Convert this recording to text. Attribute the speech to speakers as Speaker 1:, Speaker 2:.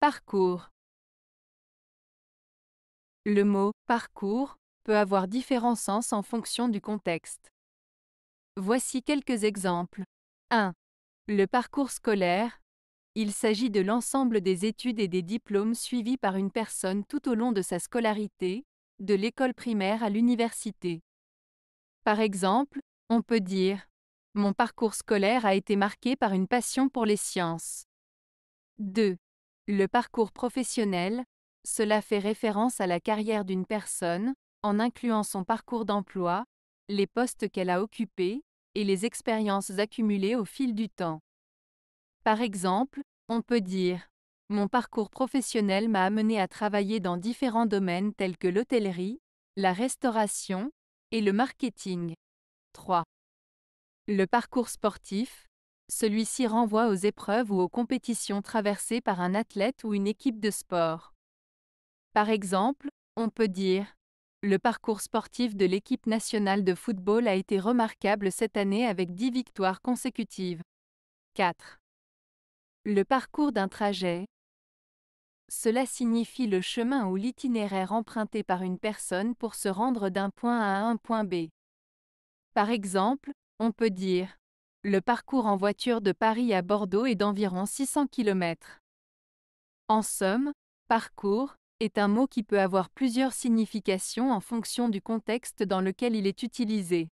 Speaker 1: Parcours. Le mot
Speaker 2: parcours peut avoir différents sens en fonction du contexte. Voici quelques exemples. 1. Le parcours scolaire. Il s'agit de l'ensemble des études et des diplômes suivis par une personne tout au long de sa scolarité, de l'école primaire à l'université. Par exemple, on peut dire Mon parcours scolaire a été marqué par une passion pour les sciences. 2. Le parcours professionnel, cela fait référence à la carrière d'une personne, en incluant son parcours d'emploi, les postes qu'elle a occupés, et les expériences accumulées au fil du temps. Par exemple, on peut dire ⁇ Mon parcours professionnel m'a amené à travailler dans différents domaines tels que l'hôtellerie, la restauration et le marketing. 3. Le parcours sportif, celui-ci renvoie aux épreuves ou aux compétitions traversées par un athlète ou une équipe de sport. Par exemple, on peut dire Le parcours sportif de l'équipe nationale de football a été remarquable cette année avec 10 victoires consécutives. 4. Le parcours d'un trajet. Cela signifie le chemin ou l'itinéraire emprunté par une personne pour se rendre d'un point A à un point B. Par exemple, on peut dire le parcours en voiture de Paris à Bordeaux est d'environ 600 km. En somme, parcours est un mot qui peut avoir plusieurs significations en fonction du contexte dans lequel il est utilisé.